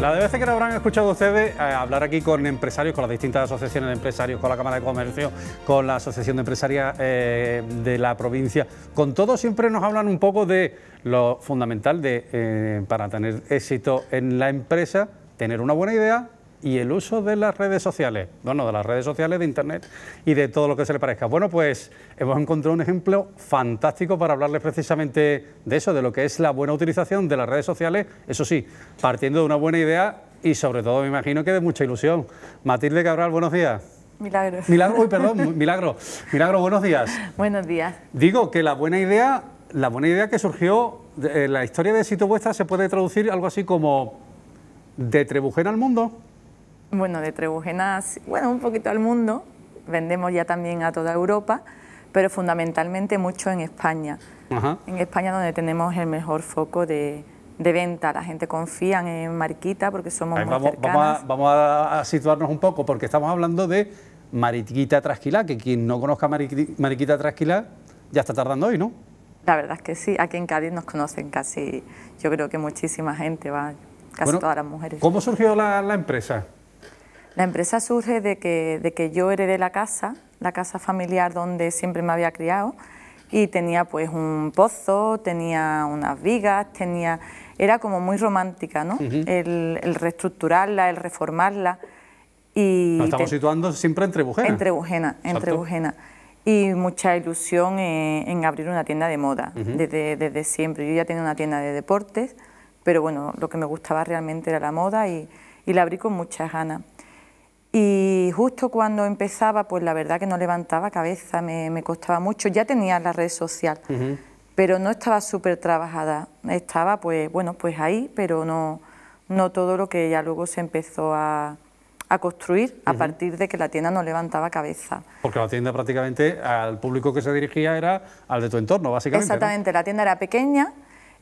La de veces que lo habrán escuchado ustedes eh, hablar aquí con empresarios, con las distintas asociaciones de empresarios, con la Cámara de Comercio, con la Asociación de Empresarias eh, de la provincia, con todos siempre nos hablan un poco de lo fundamental de, eh, para tener éxito en la empresa, tener una buena idea, y el uso de las redes sociales, bueno, de las redes sociales, de Internet y de todo lo que se le parezca. Bueno, pues hemos encontrado un ejemplo fantástico para hablarles precisamente de eso, de lo que es la buena utilización de las redes sociales, eso sí, partiendo de una buena idea y sobre todo me imagino que de mucha ilusión. Matilde Cabral, buenos días. Milagro, uy, perdón, milagro. Milagro, buenos días. Buenos días. Digo que la buena idea, la buena idea que surgió, la historia de Sito Vuestra se puede traducir algo así como de Trebujén al mundo. Bueno, de Trebujenas, bueno, un poquito al mundo, vendemos ya también a toda Europa, pero fundamentalmente mucho en España. En España donde tenemos el mejor foco de, venta. La gente confía en Mariquita porque somos muy vamos, Vamos, a, situarnos un poco porque estamos hablando de Mariquita Trasquilá, que quien no conozca Mariquita, Mariquita ya está tardando hoy, ¿no? La verdad es que sí, aquí en Cádiz nos conocen casi, yo creo que muchísima gente, va, casi todas las mujeres. ¿Cómo surgió la empresa? La empresa surge de que, de que yo heredé la casa, la casa familiar donde siempre me había criado, y tenía pues un pozo, tenía unas vigas, tenía era como muy romántica, ¿no? el, reestructurarla, el reformarla y nos estamos situando siempre entre bujenas. Entre bujenas entre bujenas. Y mucha ilusión en, abrir una tienda de moda desde, siempre. Yo ya tenía una tienda de deportes, pero bueno, lo que me gustaba realmente era la moda y, y la abrí con muchas ganas. Y justo cuando empezaba, pues la verdad que no levantaba cabeza, me, costaba mucho. Ya tenía la red social, pero no estaba súper trabajada. Estaba, pues bueno, pues ahí, pero no, no todo lo que ya luego se empezó a, construir a partir de que la tienda no levantaba cabeza. Porque la tienda prácticamente al público que se dirigía era al de tu entorno, básicamente. Exactamente, la tienda era pequeña,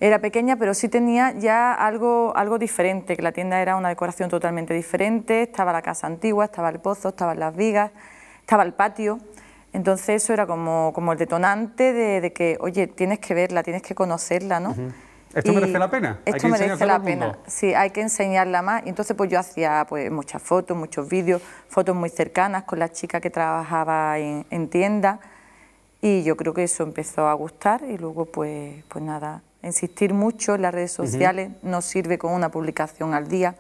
era pequeña, pero sí tenía ya algo, algo diferente, que la tienda era una decoración totalmente diferente, estaba la casa antigua, estaba el pozo, estaban las vigas, estaba el patio. Entonces eso era como, como el detonante de, que, oye, tienes que verla, tienes que conocerla, ¿no? ¿Esto merece la pena? Esto merece la pena, sí, hay que enseñarla más. Y entonces pues yo hacía pues muchas fotos, muchos vídeos, fotos muy cercanas con la chica que trabajaba en, en tienda y yo creo que eso empezó a gustar y luego pues, pues nada, insistir mucho en las redes sociales, no sirve con una publicación al día,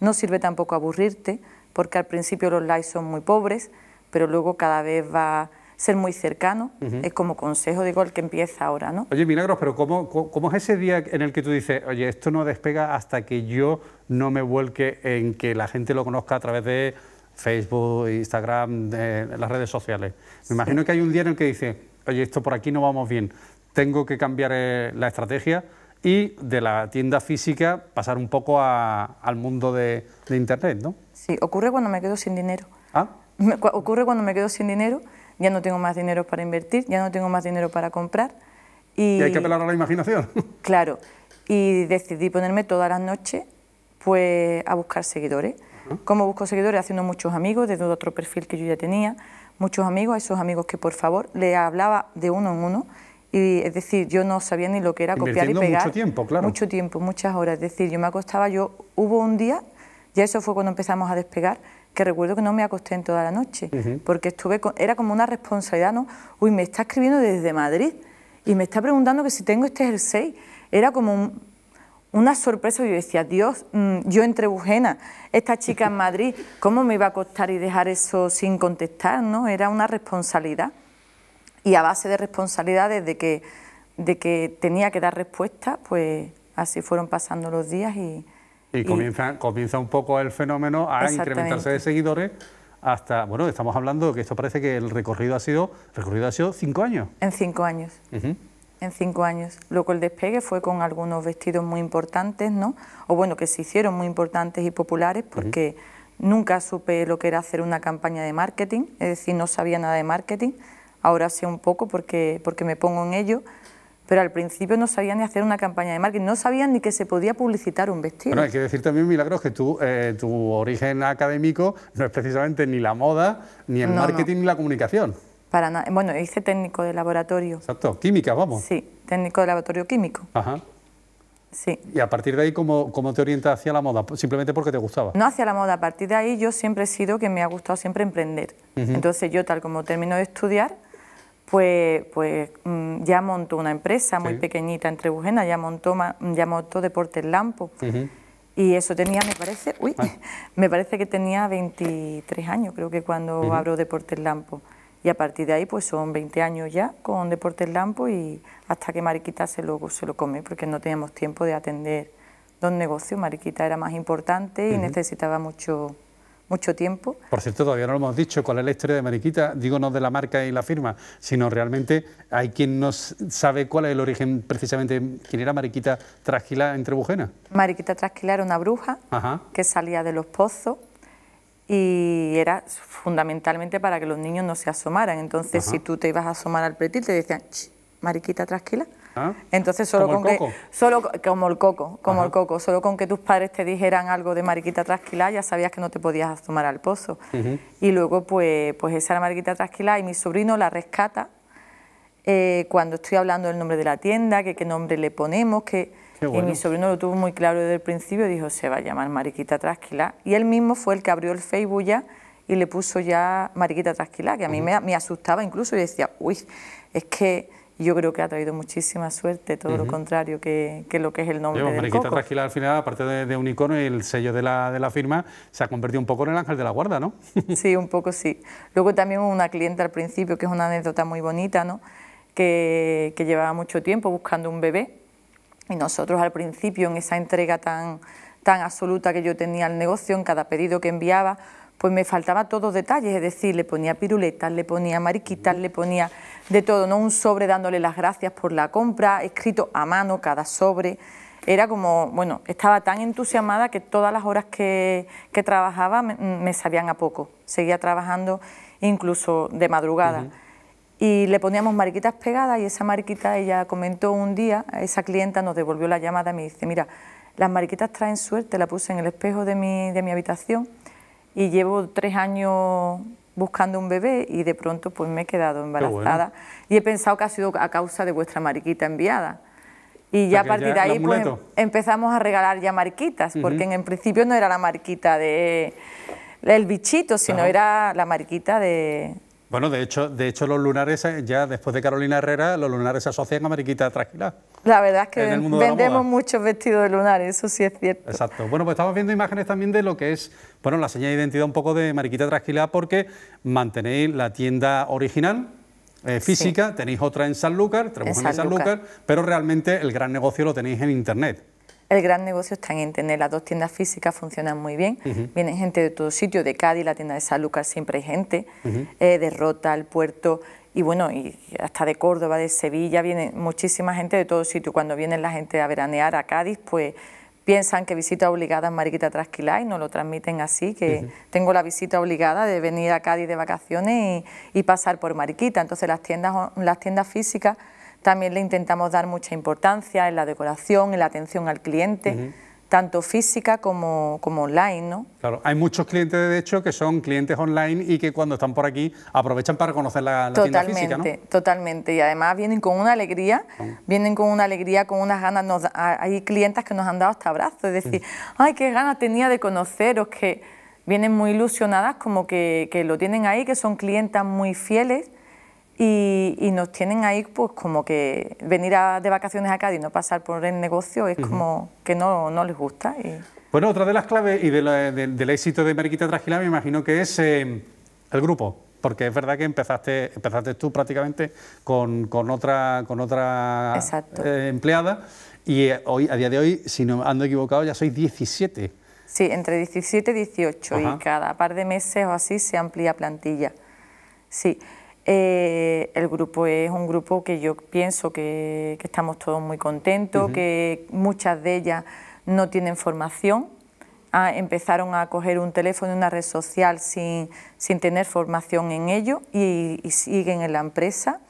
no sirve tampoco aburrirte, porque al principio los likes son muy pobres, pero luego cada vez va a ser muy cercano, es como consejo, digo, el que empieza ahora, ¿no? Oye, Milagros, pero ¿cómo, es ese día en el que tú dices, oye, esto no despega hasta que yo no me vuelque en que la gente lo conozca a través de Facebook, Instagram, las redes sociales? Me imagino que hay un día en el que dices, oye, esto por aquí no vamos bien tengo que cambiar eh, la estrategia y de la tienda física pasar un poco al mundo de, Internet, ¿no? Sí, ocurre cuando me quedo sin dinero. ¿Ah? ocurre cuando me quedo sin dinero, ya no tengo más dinero para invertir, ya no tengo más dinero para comprar. Y, hay que apelar a la imaginación. Claro, y decidí ponerme todas las noches pues, a buscar seguidores. ¿Cómo busco seguidores? Haciendo muchos amigos, desde otro perfil que yo ya tenía, muchos amigos, a esos amigos que por favor le hablaba de uno en uno y es decir, yo no sabía ni lo que era copiar y pegar. mucho tiempo, claro. Mucho tiempo, muchas horas. Es decir, yo me acostaba, yo hubo un día, ya eso fue cuando empezamos a despegar, que recuerdo que no me acosté en toda la noche, porque estuve era como una responsabilidad, ¿no? Uy, me está escribiendo desde Madrid y me está preguntando que si tengo este jersey. Era como una sorpresa, yo decía, Dios, mm, yo entre Bujena, esta chica en Madrid, ¿cómo me iba a costar y dejar eso sin contestar? ¿no? Era una responsabilidad y a base de responsabilidades de que, tenía que dar respuesta, pues así fueron pasando los días y... Y, comienza, un poco el fenómeno a incrementarse de seguidores hasta, bueno, estamos hablando que esto parece que el recorrido ha sido, recorrido ha sido cinco años. En cinco años. En cinco años. Luego el despegue fue con algunos vestidos muy importantes, ¿no? O bueno, que se hicieron muy importantes y populares porque nunca supe lo que era hacer una campaña de marketing, es decir, no sabía nada de marketing ahora sí un poco porque, porque me pongo en ello, pero al principio no sabía ni hacer una campaña de marketing, no sabía ni que se podía publicitar un vestido. Bueno, hay que decir también, Milagros, que tú, eh, tu origen académico no es precisamente ni la moda, ni el marketing, ni la comunicación. Para Bueno, hice técnico de laboratorio. Exacto, química, vamos. Sí, técnico de laboratorio químico. Ajá. Sí. ¿Y a partir de ahí ¿cómo, te orientas hacia la moda? ¿Simplemente porque te gustaba? No hacia la moda, a partir de ahí yo siempre he sido que me ha gustado siempre emprender. Entonces yo tal como termino de estudiar, pues, pues ya montó una empresa muy pequeñita en Trebujena, ya montó, ya montó Deportes Lampo. Y eso tenía, me parece, uy, ah. me parece que tenía 23 años, creo que cuando abrió abro Deportes Lampo. Y a partir de ahí, pues son 20 años ya con Deportes Lampo y hasta que Mariquita se lo, se lo come, porque no teníamos tiempo de atender dos negocios. Mariquita era más importante y necesitaba mucho, mucho tiempo. Por cierto, todavía no lo hemos dicho, cuál es la historia de Mariquita, digo no de la marca y la firma, sino realmente hay quien no sabe cuál es el origen precisamente, quién era Mariquita Trasquila entre bujena. Mariquita Trasquila era una bruja que salía de los pozos y era fundamentalmente para que los niños no se asomaran. Entonces, si tú te ibas a asomar al pretil, te decían, Mariquita Trasquila. ¿Ah? Entonces solo con que solo como el coco, como el coco, solo con que tus padres te dijeran algo de mariquita trasquilá ya sabías que no te podías tomar al pozo. Y luego pues pues esa mariquita trasquilá y mi sobrino la rescata eh, cuando estoy hablando del nombre de la tienda, que qué nombre le ponemos, que y mi sobrino lo tuvo muy claro desde el principio, dijo se va a llamar mariquita trasquilá y él mismo fue el que abrió el Facebook ya y le puso ya mariquita trasquilá, que a mí me, me asustaba incluso y decía, uy, es que yo creo que ha traído muchísima suerte, todo lo contrario que, lo que es el nombre de Mariquita coco. al final, aparte de, un icono y el sello de la, de firma, se ha convertido un poco en el ángel de la guarda, ¿no? sí, un poco sí. Luego también una cliente al principio, que es una anécdota muy bonita, ¿no? Que, llevaba mucho tiempo buscando un bebé y nosotros al principio en esa entrega tan, tan absoluta que yo tenía el negocio, en cada pedido que enviaba, pues me faltaba todos detalles, es decir, le ponía piruletas, le ponía mariquitas, le ponía de todo, ¿no? Un sobre dándole las gracias por la compra, escrito a mano cada sobre. Era como, bueno, estaba tan entusiasmada que todas las horas que, trabajaba me, sabían a poco. Seguía trabajando incluso de madrugada. Y le poníamos mariquitas pegadas y esa mariquita, ella comentó un día, esa clienta nos devolvió la llamada y me dice, mira, las mariquitas traen suerte, la puse en el espejo de mi, de mi habitación y llevo tres años buscando un bebé y de pronto pues me he quedado embarazada y he pensado que ha sido a causa de vuestra mariquita enviada. Y ya a partir de ahí pues, empezamos a regalar ya mariquitas, porque en, principio no era la mariquita de el bichito, sino era la mariquita de, bueno, de hecho, de hecho los lunares, eh, ya después de Carolina Herrera, los lunares se asocian a Mariquita tranquila la verdad es que vendemos muchos vestidos de lunar, eso sí es cierto. Exacto. Bueno, pues estamos viendo imágenes también de lo que es, bueno, la señal de identidad un poco de Mariquita tranquilidad porque mantenéis la tienda original, eh, física, tenéis otra en Sanlúcar, tenemos en Sanlúcar, pero realmente el gran negocio lo tenéis en Internet. El gran negocio está en tener las dos tiendas físicas, funcionan muy bien. Viene Vienen gente de todo sitio, de Cádiz, la tienda de San siempre hay gente, eh, de Rota, el puerto, y bueno, y hasta de Córdoba, de Sevilla, viene muchísima gente de todo sitio. Cuando viene la gente a veranear a Cádiz, pues piensan que visita obligada en Mariquita Trasquilá y no lo transmiten así, que tengo la visita obligada de venir a Cádiz de vacaciones y, pasar por Mariquita. Entonces las tiendas, las tiendas físicas también le intentamos dar mucha importancia en la decoración, en la atención al cliente. tanto física como, online, ¿no? Claro, hay muchos clientes, de hecho, que son clientes online y que cuando están por aquí aprovechan para conocer la, totalmente, tienda física, Totalmente, y además vienen con una alegría, vienen con una alegría, con unas ganas, hay clientes que nos han dado hasta abrazos, es decir, ay, qué ganas tenía de conoceros, que vienen muy ilusionadas, como que, que lo tienen ahí, que son clientas muy fieles, y, nos tienen ahí pues como que venir a, de vacaciones acá y no pasar por el negocio es como que no, les gusta. Y... Bueno, otra de las claves y del éxito de Mariquita Tragilá... me imagino que es eh, el grupo, porque es verdad que empezaste, empezaste tú prácticamente con, con otra, con otra eh, empleada y eh, hoy, a día de hoy, si no ando equivocado, ya sois 17. Sí, entre 17 y 18 y cada par de meses o así se amplía plantilla. Sí. Eh, el grupo es un grupo que yo pienso que, estamos todos muy contentos, que muchas de ellas no tienen formación, ah, empezaron a coger un teléfono y una red social sin, tener formación en ello y, siguen en la empresa.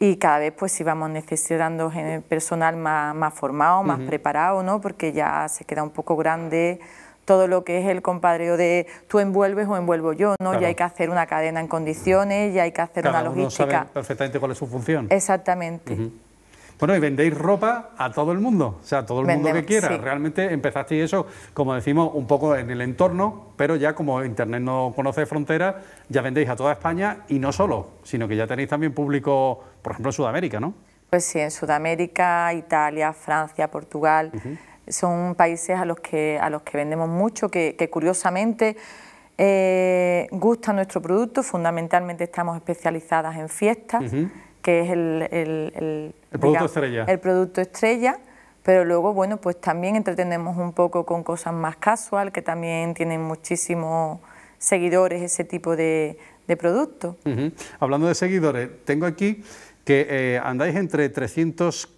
Y cada vez pues íbamos necesitando personal más, formado, más preparado, ¿no? porque ya se queda un poco grande todo lo que es el compadreo de tú envuelves o envuelvo yo, ¿no? Ya Y hay que hacer una cadena en condiciones, y hay que hacer una logística. Uno perfectamente cuál es su función. Exactamente. Bueno, y vendéis ropa a todo el mundo, o sea, a todo el mundo que quiera. Realmente empezasteis eso, como decimos, un poco en el entorno, pero ya como Internet no conoce fronteras, ya vendéis a toda España y no solo, sino que ya tenéis también público, por ejemplo, en Sudamérica, ¿no? Pues sí, en Sudamérica, Italia, Francia, Portugal. Son países a los que, a los que vendemos mucho, que, curiosamente eh, gusta nuestro producto, fundamentalmente estamos especializadas en fiestas, que es el, el, producto estrella. pero luego, bueno, pues también entretenemos un poco con cosas más casual, que también tienen muchísimos seguidores ese tipo de, de productos. Hablando de seguidores, tengo aquí que eh, andáis entre 340.000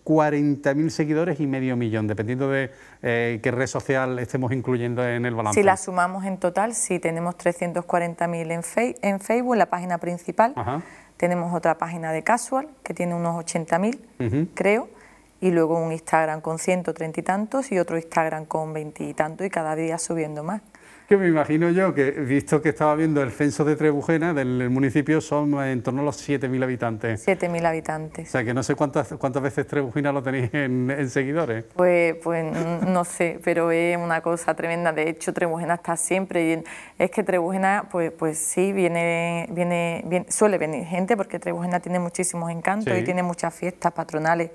seguidores y medio millón, dependiendo de eh, qué red social estemos incluyendo en el balance. Si la sumamos en total, si tenemos 340.000 en, en Facebook, la página principal. Tenemos otra página de Casual, que tiene unos 80.000, creo. Y luego un Instagram con 130 y tantos y otro Instagram con 20 y tanto y cada día subiendo más que me imagino yo que, visto que estaba viendo el censo de Trebujena, del municipio, son en torno a los 7.000 habitantes. 7.000 habitantes. O sea, que no sé cuántas, cuántas veces Trebujena lo tenéis en, seguidores. Pues, pues mm, no sé, pero es una cosa tremenda. De hecho, Trebujena está siempre. Y es que Trebujena, pues, pues sí, viene, viene, suele venir gente, porque Trebujena tiene muchísimos encantos y tiene muchas fiestas patronales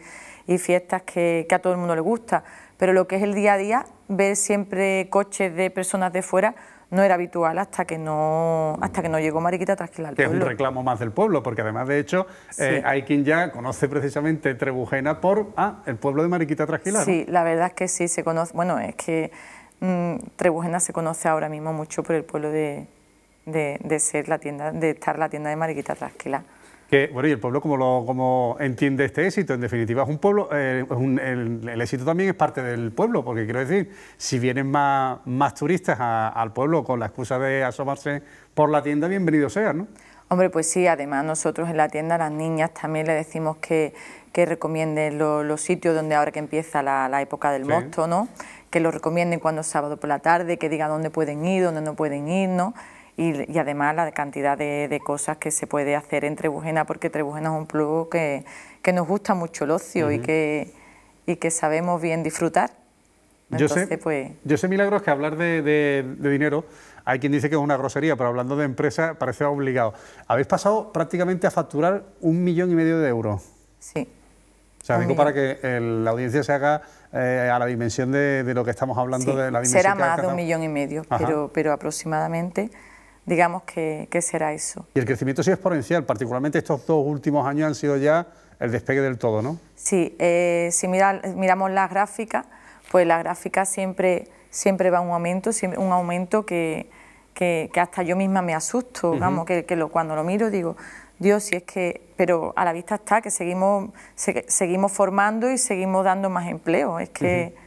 y fiestas que, que a todo el mundo le gusta pero lo que es el día a día, ver siempre coches de personas de fuera no era habitual hasta que no hasta que no llegó Mariquita Trasquila es un reclamo más del pueblo, porque además de hecho eh, hay quien ya conoce precisamente Trebujena por ah, el pueblo de Mariquita Trasquila. Sí, la verdad es que sí se conoce, bueno, es que mm, Trebujena se conoce ahora mismo mucho por el pueblo de, de, de ser la tienda, de estar la tienda de Mariquita Trasquila. Que, bueno, ¿y el pueblo como lo, entiende este éxito? En definitiva, es un pueblo, eh, el, éxito también es parte del pueblo, porque quiero decir, si vienen más, más turistas al pueblo con la excusa de asomarse por la tienda, bienvenido sea, ¿no? Hombre, pues sí, además nosotros en la tienda las niñas también le decimos que, recomienden los sitios donde ahora que empieza la, época del mosto, ¿no? Que lo recomienden cuando es sábado por la tarde, que diga dónde pueden ir, dónde no pueden ir, ¿no? y, además la cantidad de, cosas que se puede hacer en Trebujena, porque Trebujena es un pueblo que, que nos gusta mucho el ocio y, que, y que sabemos bien disfrutar. yo, sé, pues... yo sé, Milagros, que hablar de, de, dinero, hay quien dice que es una grosería, pero hablando de empresa parece obligado. Habéis pasado prácticamente a facturar un millón y medio de euros. Sí. O sea, digo para que eh, la audiencia se haga eh, a la dimensión de, de, lo que estamos hablando, de la dimensión Será más de un millón y medio, pero aproximadamente digamos que, será eso. Y el crecimiento ha sido exponencial, particularmente estos dos últimos años han sido ya el despegue del todo, ¿no? Sí, eh, si mira, miramos las gráficas, pues la gráfica siempre, siempre va un aumento, un aumento que, hasta yo misma me asusto, vamos, que, lo, cuando lo miro digo, Dios, si es que, pero a la vista está que seguimos, seguimos formando y seguimos dando más empleo, es que...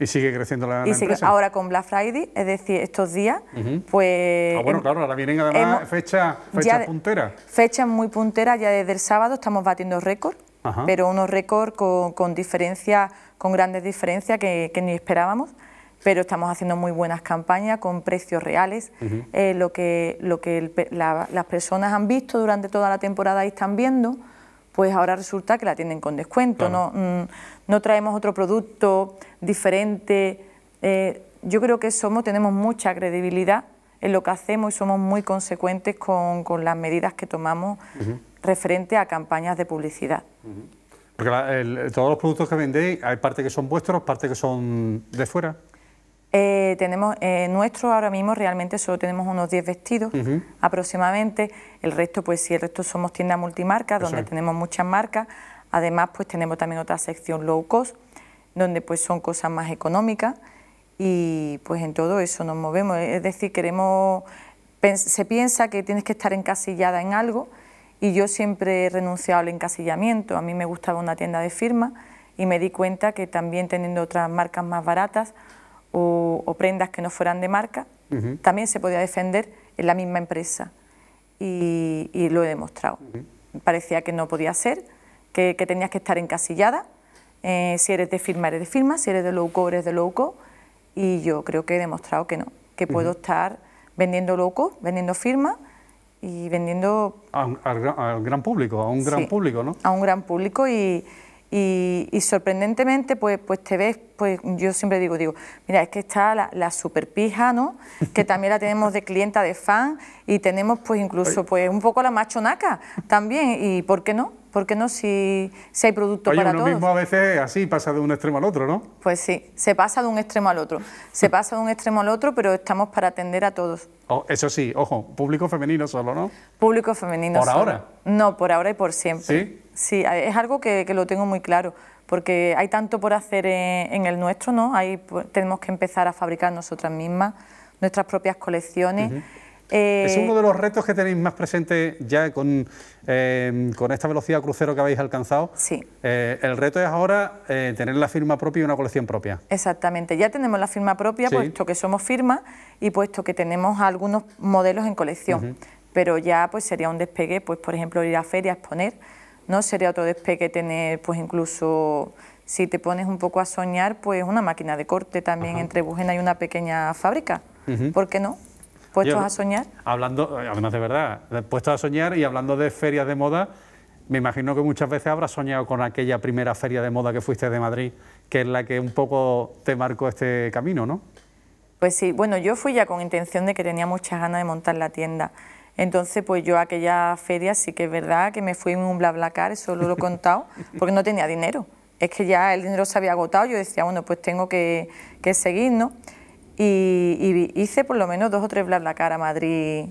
Y sigue creciendo la, y Ahora con Black Friday, es decir, estos días, pues... Ah, bueno, em, claro, ahora vienen además fechas fecha punteras. Fechas muy punteras, ya desde el sábado estamos batiendo récord, pero unos récords con, con diferencias, con grandes diferencias que, ni esperábamos, pero estamos haciendo muy buenas campañas con precios reales, eh, lo que, lo que las personas han visto durante toda la temporada y están viendo, pues ahora resulta que la tienen con descuento, no, mm, no traemos otro producto diferente. Eh, yo creo que somos, tenemos mucha credibilidad en lo que hacemos y somos muy consecuentes con, las medidas que tomamos referente a campañas de publicidad. Porque todos los productos que vendéis, hay parte que son vuestros, parte que son de fuera. Eh, tenemos eh, nuestro ahora mismo realmente solo tenemos unos 10 vestidos aproximadamente, el resto pues si el resto somos tiendas multimarcas donde tenemos muchas marcas, además pues tenemos también otra sección low cost donde pues son cosas más económicas y pues en todo eso nos movemos, es decir, queremos se piensa que tienes que estar encasillada en algo y yo siempre he renunciado al encasillamiento, a mí me gustaba una tienda de firma y me di cuenta que también teniendo otras marcas más baratas o, prendas que no fueran de marca, también se podía defender en la misma empresa. Y, lo he demostrado. Parecía que no podía ser, que, tenías que estar encasillada. Eh, si eres de firma, eres de firma, si eres de low eres de low Y yo creo que he demostrado que no, que puedo estar vendiendo low vendiendo firma y vendiendo... al, gran público, a un gran público, ¿no? A un gran público y, y, sorprendentemente, pues, pues te ves, pues yo siempre digo, digo, mira, es que está la, super pija ¿no? Que también la tenemos de clienta, de fan, y tenemos pues incluso pues un poco la machonaca también, y ¿por qué no? ¿Por qué no si, si hay producto para uno mismo a veces así pasa de un extremo al otro, ¿no? Pues sí, se pasa de un extremo al otro. Se pasa de un extremo al otro, pero estamos para atender a todos. Oh, eso sí, ojo, público femenino solo, ¿no? Público femenino ¿Por ahora? No, por ahora y por siempre. Sí, es algo que, lo tengo muy claro, porque hay tanto por hacer e, en, el nuestro, ¿no? ...ahí pues, tenemos que empezar a fabricar nosotras mismas nuestras propias colecciones. Eh, es uno de los retos que tenéis más presente ya con, em, esta velocidad crucero que habéis alcanzado. Sí. Eh, el reto es ahora eh, tener la firma propia y una colección propia. Exactamente. Ya tenemos la firma propia, puesto que somos firma y puesto que tenemos algunos modelos en colección. Pero ya pues sería un despegue, pues por ejemplo, ir a feria a exponer ¿no? Sería otro despegue tener, pues incluso, si te pones un poco a soñar, pues una máquina de corte también entre Bujena y una pequeña fábrica. ¿Por qué no? Puestos a soñar. Hablando, además de verdad, puestos a soñar y hablando de ferias de moda, me imagino que muchas veces habrás soñado con aquella primera feria de moda que fuiste de Madrid, que es la que un poco te marcó este camino, ¿no? Pues sí, bueno, yo fui ya con intención de que tenía muchas ganas de montar la tienda. Entonces, pues yo aquella feria sí que es verdad que me fui en un BlaBlaCar, eso lo he contado, porque no tenía dinero. Es que ya el dinero se había agotado, yo decía, bueno, pues tengo que, que seguir, ¿no? Y, hice por lo menos dos o tres BlaBlaCar a Madrid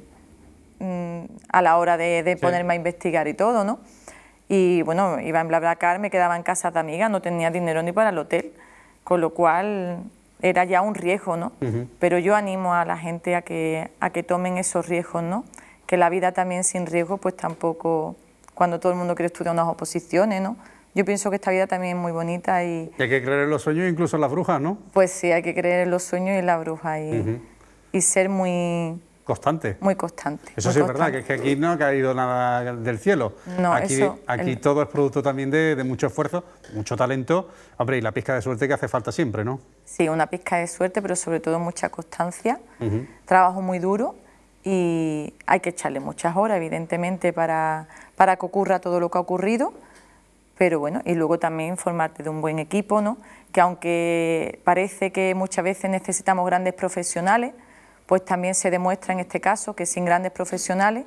mm, a la hora de, de ponerme a investigar y todo, ¿no? Y bueno, iba en BlaBlaCar, me quedaba en casa de amiga, no tenía dinero ni para el hotel, con lo cual era ya un riesgo, ¿no? Pero yo animo a la gente a que, a que tomen esos riesgos, ¿no? que la vida también sin riesgo, pues tampoco, cuando todo el mundo quiere estudiar unas oposiciones, ¿no? Yo pienso que esta vida también es muy bonita y... y hay que creer en los sueños, incluso en las brujas, ¿no? Pues sí, hay que creer en los sueños y en bruja y, y ser muy... Constante. Muy constante. Eso sí es verdad, que, que, aquí no ha caído nada del cielo. No, aquí, aquí todo es producto también de, mucho esfuerzo, mucho talento, hombre, y la pizca de suerte que hace falta siempre, ¿no? Sí, una pizca de suerte, pero sobre todo mucha constancia, trabajo muy duro y hay que echarle muchas horas, evidentemente, para, para que ocurra todo lo que ha ocurrido, pero bueno, y luego también formarte de un buen equipo, ¿no? que aunque parece que muchas veces necesitamos grandes profesionales, pues también se demuestra en este caso que sin grandes profesionales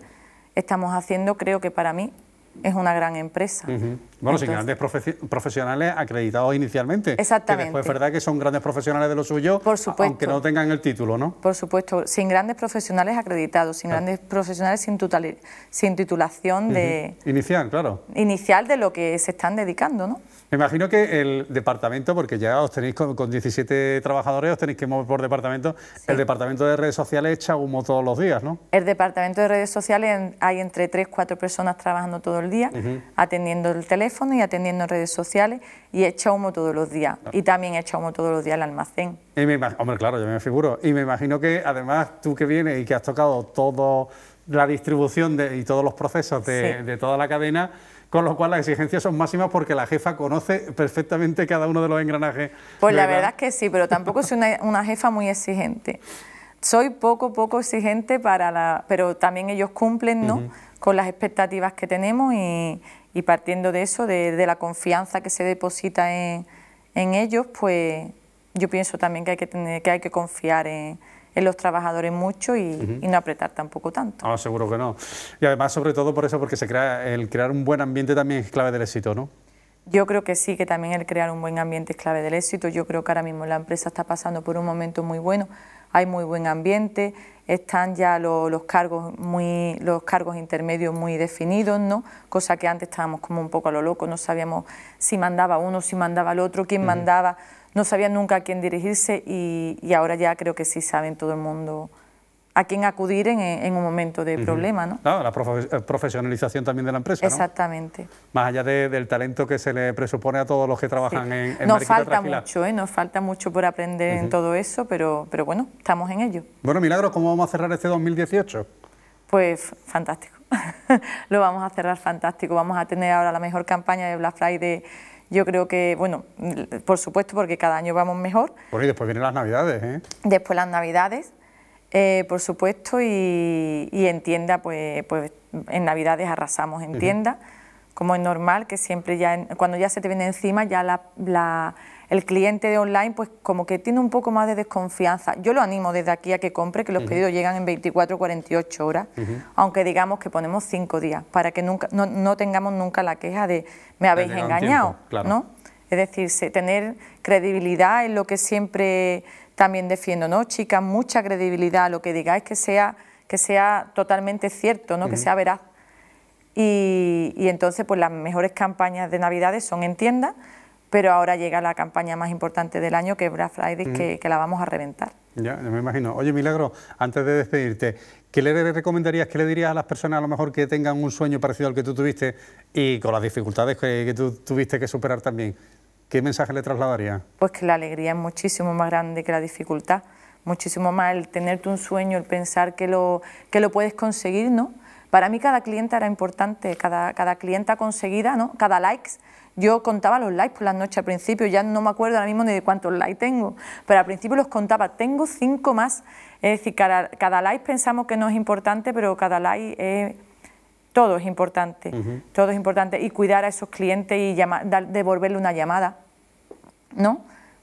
estamos haciendo, creo que para mí, es una gran empresa. Bueno, sin grandes profesionales acreditados inicialmente. Exactamente. Que después es verdad que son grandes profesionales de lo suyo, aunque no tengan el título, ¿no? Por supuesto, sin grandes profesionales acreditados, sin grandes profesionales sin, sin titulación de... Inicial, claro. Inicial de lo que se están dedicando, ¿no? Me imagino que el departamento, porque ya os tenéis con, 17 trabajadores, os tenéis que mover por departamento, el departamento de redes sociales echa humo todos los días, ¿no? El departamento de redes sociales hay entre 3, 4 personas trabajando todo el día, atendiendo el teléfono, y atendiendo redes sociales y echa humo todos los días. Ah. Y también echa humo todos los días al almacén. hombre, claro, yo me figuro. Y me imagino que además tú que vienes y que has tocado toda la distribución de, y todos los procesos de, de toda la cadena, con lo cual las exigencias son máximas porque la jefa conoce perfectamente cada uno de los engranajes. Pues la verdad, es que sí, pero tampoco soy una, jefa muy exigente. Soy poco, poco exigente para la... pero también ellos cumplen, ¿no? Con las expectativas que tenemos y, y partiendo de eso, de, de la confianza que se deposita en, en, ellos, pues yo pienso también que hay que, tener, que, hay que confiar en, en los trabajadores mucho y, no apretar tampoco tanto. Ah, seguro que no. Y además, sobre todo por eso, porque se crea, el crear un buen ambiente también es clave del éxito, ¿no? Yo creo que sí, que también el crear un buen ambiente es clave del éxito. Yo creo que ahora mismo la empresa está pasando por un momento muy bueno hay muy buen ambiente, están ya los, cargos muy, los cargos intermedios muy definidos, ¿no? Cosa que antes estábamos como un poco a lo loco, no sabíamos si mandaba uno, si mandaba el otro, quién mandaba, no sabían nunca a quién dirigirse y, y ahora ya creo que sí saben todo el mundo a quién acudir en, eh, un momento de problema. ¿no? Claro, la eh, profesionalización también de la empresa. Exactamente. Más allá del talento que se le presupone a todos los que trabajan en en, en Nos falta mucho, ¿eh? nos falta mucho por aprender en todo eso, pero, pero bueno, estamos en ello. Bueno, Milagro, ¿cómo vamos a cerrar este 2018? Pues fantástico. Lo vamos a cerrar fantástico. Vamos a tener ahora la mejor campaña de Black Friday yo creo que, bueno, por supuesto, porque cada año vamos mejor. Bueno, y después vienen las Navidades, ¿eh? Después las Navidades. Eh, por supuesto, y, en tienda, pues, pues en Navidades arrasamos en tienda, como es normal, que siempre ya, cuando ya se te viene encima, ya el cliente de online, pues como que tiene un poco más de desconfianza. Yo lo animo desde aquí a que compre, que los pedidos llegan en 24 48 horas, aunque digamos que ponemos 5 días, para que nunca, no, tengamos nunca la queja de me habéis engañado, ¿no? Es decir, tener credibilidad en lo que siempre también defiendo, ¿no? Chicas, mucha credibilidad, lo que digáis que sea, que sea totalmente cierto, ¿no? Que sea veraz. Y, entonces, pues las mejores campañas de Navidades son en tienda, pero ahora llega la campaña más importante del año, que es Black Friday, que, la vamos a reventar. Ya, me imagino. Oye, Milagro, antes de despedirte, ¿qué le recomendarías, qué le dirías a las personas a lo mejor que tengan un sueño parecido al que tú tuviste y con las dificultades que, que tú tuviste que superar también? ¿qué mensaje le trasladaría? Pues que la alegría es muchísimo más grande que la dificultad, muchísimo más el tenerte un sueño, el pensar que lo, que lo puedes conseguir, ¿no? Para mí cada cliente era importante, cada, cada clienta conseguida, ¿no? Cada likes. Yo contaba los likes por la noche al principio, ya no me acuerdo ahora mismo ni de cuántos likes tengo, pero al principio los contaba, tengo cinco más. Es decir, cada, like pensamos que no es importante, pero cada like todo es importante, todo es importante y cuidar a esos clientes y devolverle una llamada,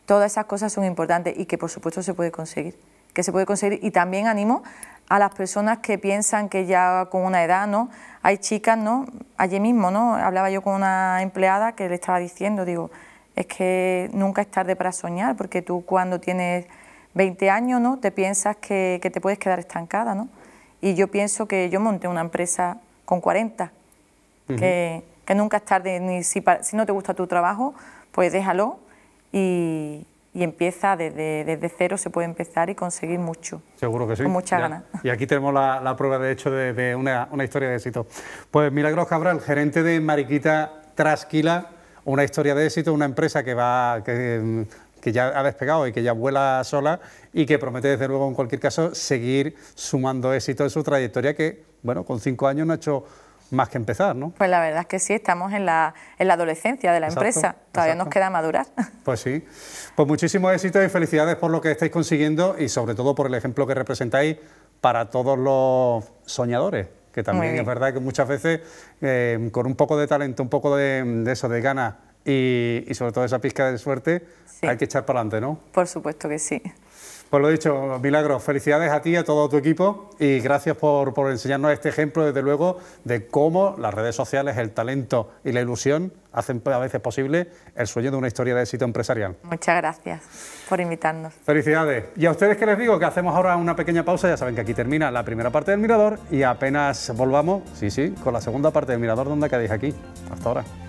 Todas esas cosas son importantes y que por supuesto se puede conseguir, que se puede conseguir y también animo a las personas que piensan que ya con una edad, ¿no? Hay chicas, ¿no? Allí mismo, ¿no? Hablaba yo con una empleada que le estaba diciendo, digo, es que nunca es tarde para soñar, porque tú cuando tienes 20 años, ¿no? Te piensas que, te puedes quedar estancada, Y yo pienso que yo monté una empresa con 40, que, nunca es tarde, ni si, si no te gusta tu trabajo, pues déjalo, y, empieza desde, cero, se puede empezar y conseguir mucho. Seguro que sí. Con mucha ganas. Y aquí tenemos la, prueba, de hecho, de, una, historia de éxito. Pues Milagros Cabral, gerente de Mariquita Trasquila, una historia de éxito, una empresa que va... Que, que ya ha despegado y que ya vuela sola y que promete desde luego en cualquier caso seguir sumando éxito en su trayectoria que, bueno, con cinco años no ha hecho más que empezar, ¿no? Pues la verdad es que sí, estamos en la, en la adolescencia de la empresa, todavía nos queda madurar. Pues sí, pues muchísimos éxitos y felicidades por lo que estáis consiguiendo y sobre todo por el ejemplo que representáis para todos los soñadores, que también es verdad que muchas veces eh, con un poco de talento, un poco de eso, de ganas y, sobre todo esa pizca de suerte hay que echar para adelante, ¿no? Por supuesto que sí. Pues lo dicho, Milagros, felicidades a ti, y a todo tu equipo y gracias por, por, enseñarnos este ejemplo, desde luego, de cómo las redes sociales, el talento y la ilusión hacen a veces posible el sueño de una historia de éxito empresarial. Muchas gracias por invitarnos. Felicidades. Y a ustedes que les digo que hacemos ahora una pequeña pausa, ya saben que aquí termina la primera parte del Mirador y apenas volvamos, sí, sí, con la segunda parte del Mirador donde quedáis aquí. Hasta ahora.